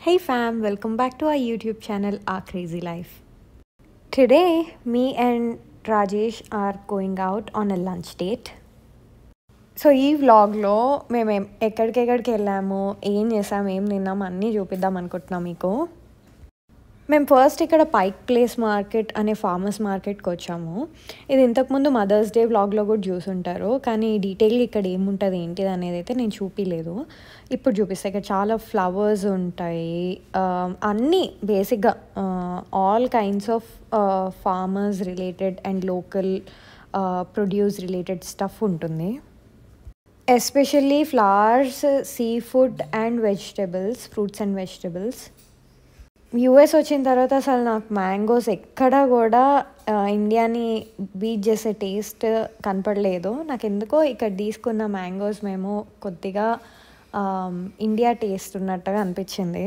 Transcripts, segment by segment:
Hey fam, welcome back to our YouTube channel Our Crazy Life. Today, me and Rajesh are going out on a lunch date. So ఈ వ్లాగ్లో మేము ఎక్కడికెక్కడికి వెళ్ళాము ఏం చేసాము ఏం తిన్నాము అన్నీ చూపిద్దాం అనుకుంటున్నాం మీకు మేము ఫస్ట్ ఇక్కడ పైక్ ప్లేస్ మార్కెట్ అనే ఫార్మర్స్ మార్కెట్కి వచ్చాము ఇది ఇంతకుముందు మదర్స్ డే బ్లాగ్లో కూడా చూసుంటారు కానీ డీటెయిల్ ఇక్కడ ఏముంటుంది ఏంటిది అనేది అయితే నేను చూపించలేదు ఇప్పుడు చూపిస్తాను ఇక్కడ చాలా ఫ్లవర్స్ ఉంటాయి అన్నీ బేసిక్గా all kinds of farmers related and local produce related stuff ఉంటుంది especially flowers seafood and vegetables fruits and vegetables US వచ్చిన తర్వాత అసలు నాకు మ్యాంగోస్ ఎక్కడ కూడా ఇండియాని బీట్ చేసే టేస్ట్ కనపడలేదు నాకు ఎందుకో ఇక్కడ తీసుకున్న మ్యాంగోస్ మేము కొద్దిగా ఇండియా టేస్ట్ ఉన్నట్టుగా అనిపించింది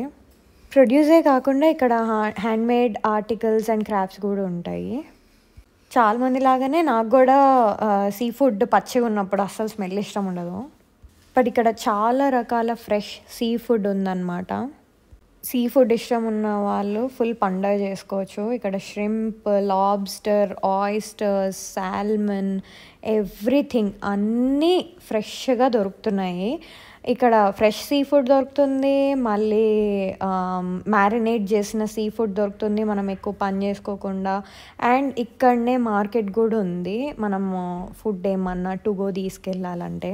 ప్రొడ్యూసే కాకుండా ఇక్కడ హ్యాండ్మేడ్ ఆర్టికల్స్ అండ్ క్రాఫ్ట్స్ కూడా ఉంటాయి చాలామంది లాగానే నాకు కూడా సీ ఫుడ్ పచ్చిగా ఉన్నప్పుడు అస్సలు స్మెల్ ఇష్టం ఉండదు బట్ ఇక్కడ చాలా రకాల ఫ్రెష్ సీ ఫుడ్ ఉందన్నమాట సీ ఫుడ్ ఇష్టం ఉన్న వాళ్ళు ఫుల్ పండగ చేసుకోవచ్చు ఇక్కడ shrimp lobster oysters salmon everything అన్నీ ఫ్రెష్గా దొరుకుతున్నాయి ఇక్కడ ఫ్రెష్ సీ ఫుడ్ దొరుకుతుంది మళ్ళీ మ్యారినేట్ చేసిన సీ ఫుడ్ దొరుకుతుంది మనం ఎక్కువ పని చేసుకోకుండా అండ్ ఇక్కడనే మార్కెట్ కూడా ఉంది మనము ఫుడ్ ఏమన్నా టుగో తీసుకెళ్ళాలంటే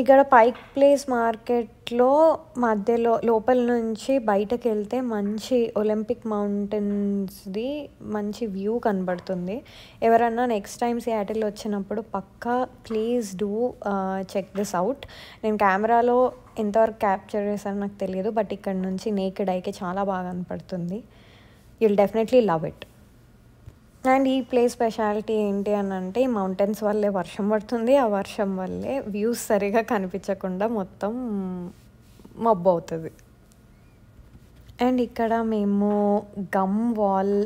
ఇక్కడ పైక్ ప్లేస్ మార్కెట్లో మధ్యలో లోపల నుంచి బయటకు వెళ్తే మంచి ఒలింపిక్ మౌంటైన్స్ది మంచి వ్యూ కనబడుతుంది ఎవరన్నా నెక్స్ట్ టైం సియాటిల్ వచ్చినప్పుడు పక్కా please do check this out నేను కెమెరాలో ఎంతవరకు క్యాప్చర్ చేశాను నాకు తెలియదు బట్ ఇక్కడ నుంచి నేకెడ్ అయితే చాలా బాగా కనపడుతుంది you'll definitely love it and ఈ ప్లేస్ స్పెషాలిటీ ఏంటి అని అంటే ఈ మౌంటైన్స్ వల్లే వర్షం పడుతుంది ఆ వర్షం వల్లే వ్యూస్ సరిగా కనిపించకుండా మొత్తం మబ్బు అవుతుంది అండ్ ఇక్కడ మేము గమ్ వాల్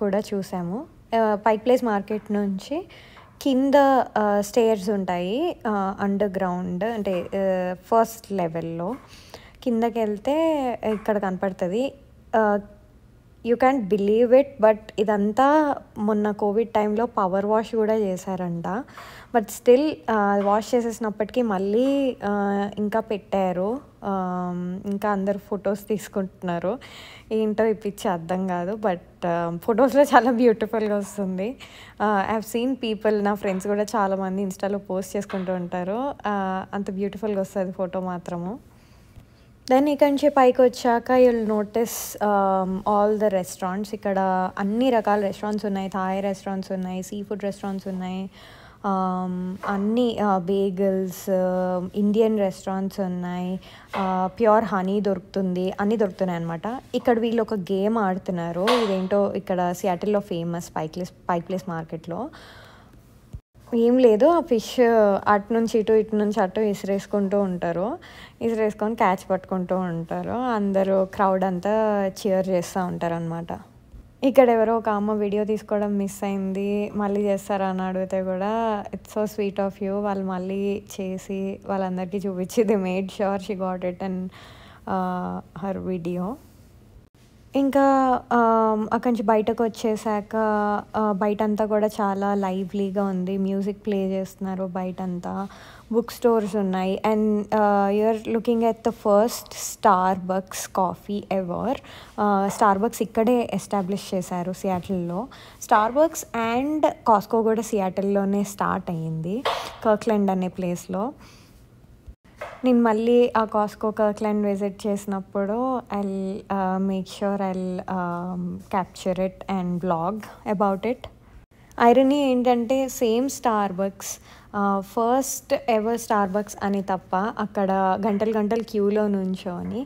కూడా చూసాము పై ప్లేస్ మార్కెట్ నుంచి కింద స్టేర్స్ ఉంటాయి అండర్ గ్రౌండ్ అంటే ఫస్ట్ లెవెల్లో కిందకి వెళ్తే ఇక్కడ కనపడుతుంది you can believe it but ఇదంతా మొన్న కోవిడ్ టైంలో పవర్ వాష్ కూడా చేశారంట బట్ స్టిల్ వాష్ చేసేసినప్పటికీ మళ్ళీ ఇంకా పెట్టారు ఇంకా అందరు ఫొటోస్ తీసుకుంటున్నారు ఏంటో ఇప్పించి అర్థం కాదు బట్ ఫొటోస్లో చాలా బ్యూటిఫుల్గా వస్తుంది ఐ హ్యావ్ సీన్ పీపుల్ నా ఫ్రెండ్స్ కూడా చాలామంది ఇన్స్టాలో పోస్ట్ చేసుకుంటూ ఉంటారు అంత బ్యూటిఫుల్గా వస్తుంది ఫోటో మాత్రము దెన్ ఇక్కడి నుంచి పైకి వచ్చాక you'll notice all the restaurants ఇక్కడ అన్ని రకాల రెస్టారెంట్స్ ఉన్నాయి థాయ్ రెస్టారెంట్స్ ఉన్నాయి సీ ఫుడ్ రెస్టారెంట్స్ ఉన్నాయి um, అన్ని బేగల్స్ ఇండియన్ రెస్టారెంట్స్ ఉన్నాయి ప్యూర్ uh, హనీ దొరుకుతుంది అన్నీ దొరుకుతున్నాయి అనమాట ఇక్కడ వీళ్ళు ఒక గేమ్ ఆడుతున్నారు ఇదేంటో ఇక్కడ సియాటిల్లో ఫేమస్ పైక్లెస్ పైక్లెస్ మార్కెట్లో ఏం లేదు ఆ ఫిష్ అటు నుంచి ఇటు ఇటు నుంచి అటు ఇసిరేసుకుంటూ ఉంటారు ఇసిరేసుకొని క్యాచ్ పట్టుకుంటూ ఉంటారు అందరూ క్రౌడ్ అంతా చియర్ చేస్తూ ఉంటారు అనమాట ఇక్కడ ఎవరో ఒక అమ్మ వీడియో తీసుకోవడం మిస్ అయింది మళ్ళీ చేస్తారా అని అడిగితే కూడా it's so sweet of you వాళ్ళు మళ్ళీ చేసి వాళ్ళందరికీ చూపించింది made sure she got it and her video ఇంకా అక్కడి నుంచి బయటకు వచ్చేసాక బయట అంతా కూడా చాలా లైవ్లీగా ఉంది మ్యూజిక్ ప్లే చేస్తున్నారు బయట అంతా బుక్ స్టోర్స్ ఉన్నాయి and you're looking at the first Starbucks coffee ever Starbucks ఇక్కడే ఎస్టాబ్లిష్ చేశారు సియాటిల్లో స్టార్ బక్స్ అండ్ కాస్కో కూడా సియాటిల్లోనే స్టార్ట్ అయ్యింది కర్క్లెండ్ అనే ప్లేస్లో నేను మళ్ళీ ఆ కాస్కో కర్క్లాండ్ విజిట్ చేసినప్పుడు I make sure I capture it and blog about it irony ఏంటంటే same Starbucks first ever Starbucks అని తప్ప అక్కడ గంటలు గంటలు క్యూలో నుంచోని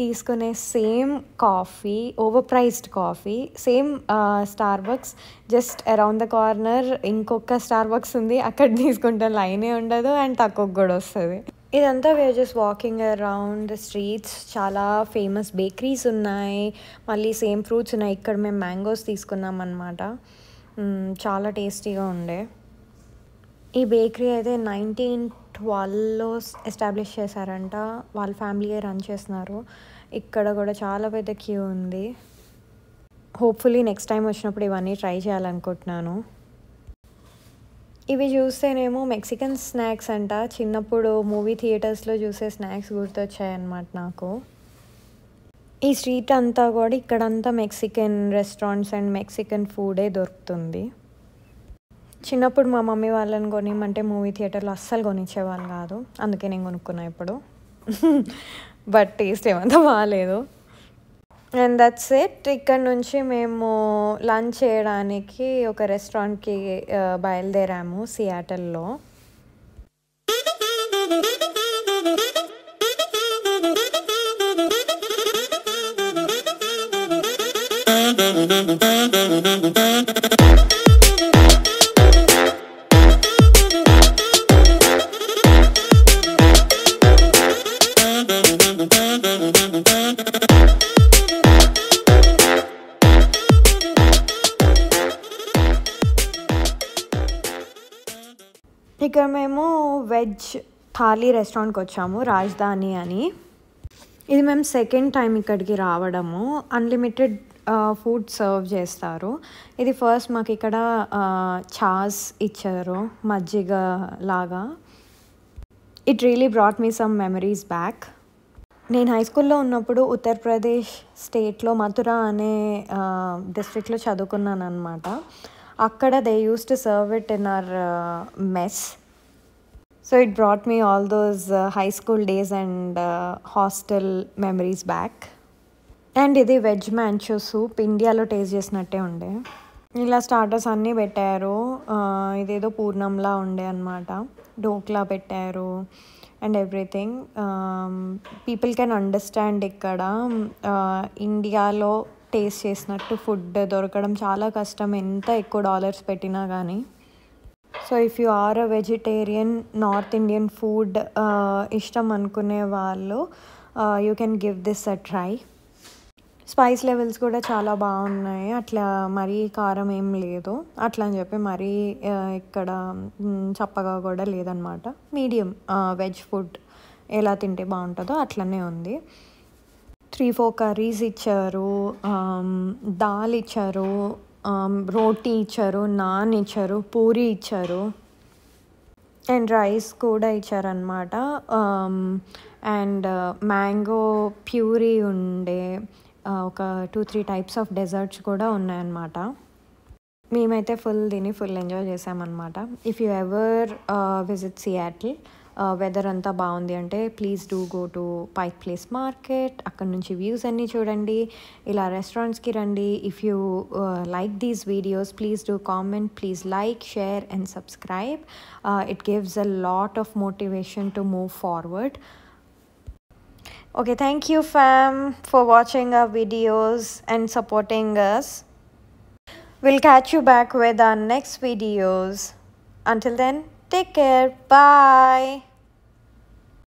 తీసుకునే same coffee overpriced coffee same Starbucks just around the corner ఇంకొక స్టార్ బక్స్ ఉంది అక్కడ తీసుకుంటే లైనే ఉండదు అండ్ తక్కువ కూడా వస్తుంది ఇదంతా where just walking around the streets చాలా ఫేమస్ బేకరీస్ ఉన్నాయి మళ్ళీ సేమ్ ఫ్రూట్స్ ఉన్నాయి ఇక్కడ మేము మ్యాంగోస్ తీసుకున్నాం అనమాట చాలా టేస్టీగా ఉండే ఈ బేకరీ అయితే నైన్టీన్ ట్వెల్వ్లో ఎస్టాబ్లిష్ చేశారంట వాళ్ళ ఫ్యామిలీయే రన్ చేస్తున్నారు ఇక్కడ కూడా చాలా పెద్ద క్యూ ఉంది హోప్ఫుల్లీ నెక్స్ట్ టైం వచ్చినప్పుడు ఇవన్నీ ట్రై చేయాలనుకుంటున్నాను ఇవి చూస్తేనేమో మెక్సికన్ స్నాక్స్ అంట చిన్నప్పుడు మూవీ థియేటర్స్లో చూసే స్నాక్స్ గుర్తొచ్చాయన్నమాట నాకు ఈ స్ట్రీట్ అంతా కూడా ఇక్కడంతా మెక్సికన్ రెస్టారెంట్స్ అండ్ మెక్సికన్ ఫుడే దొరుకుతుంది చిన్నప్పుడు మా మమ్మీ వాళ్ళని కొనిమంటే మూవీ థియేటర్లో అస్సలు కొనిచ్చేవాళ్ళు కాదు అందుకే నేను కొనుక్కున్నా ఇప్పుడు బట్ టేస్ట్ ఏమంతా బాగాలేదు అండ్ దట్స్ ఇట్ ఇక్కడ నుంచి మేము లంచ్ చేయడానికి ఒక రెస్టారెంట్కి బయలుదేరాము సియాటల్లో Thank ఇక్కడ మేము వెజ్ థాలీ రెస్టారెంట్కి వచ్చాము రాజధాని అని ఇది మేము సెకండ్ టైం ఇక్కడికి రావడము అన్లిమిటెడ్ ఫుడ్ సర్వ్ చేస్తారు ఇది ఫస్ట్ మాకు ఇక్కడ చాస్ ఇచ్చారు మజ్జిగ లాగా it really brought me some memories back నేను హై స్కూల్లో ఉన్నప్పుడు ఉత్తరప్రదేశ్ స్టేట్లో మథుర అనే డిస్ట్రిక్ట్లో చదువుకున్నాను అనమాట అక్కడ they use to serve it in our mess so it brought me all those high school days and hostel memories back and ఇది వెజ్ మ్యాంచో సూప్ ఇండియాలో టేస్ట్ చేసినట్టే ఉండే ఇలా స్టార్టర్స్ అన్నీ పెట్టారు ఇదేదో పూర్ణంలా ఉండే అనమాట డోక్లా పెట్టారు and everything people can understand ఇక్కడ ఇండియాలో టేస్ట్ చేసినట్టు ఫుడ్ దొరకడం చాలా కష్టం ఎంత ఎక్కువ డాలర్స్ పెట్టినా కానీ so if you are a vegetarian north Indian food ఇష్టం అనుకునే వాళ్ళు you can give this a try spice levels కూడా చాలా బాగున్నాయి అట్లా మరీ కారం ఏం లేదు అట్లా అని చెప్పి మరీ ఇక్కడ చప్పగా కూడా లేదనమాట మీడియం వెజ్ ఫుడ్ ఎలా తింటే బాగుంటుందో అట్లనే ఉంది త్రీ ఫోర్ కర్రీస్ ఇచ్చారు దాల్ ఇచ్చారు రోటీ ఇచ్చారు నాన్ ఇచ్చారు పూరి ఇచ్చారు అండ్ రైస్ కూడా ఇచ్చారనమాట అండ్ మ్యాంగో ప్యూరీ ఉండే ఒక two three types of desserts కూడా ఉన్నాయన్నమాట మేమైతే ఫుల్ దీన్ని ఫుల్ ఎంజాయ్ చేసామన్నమాట if you ever visit Seattle weather అంతా బాగుంది అంటే please do go to Pike Place Market అక్కడ నుంచి వ్యూస్ అన్నీ చూడండి ఇలా రెస్టారెంట్స్కి రండి if you like these videos please do comment please like share and subscribe it gives a lot of motivation to move forward Okay, thank you fam for watching our videos and supporting us. We'll catch you back with our next videos. Until then, take care. Bye.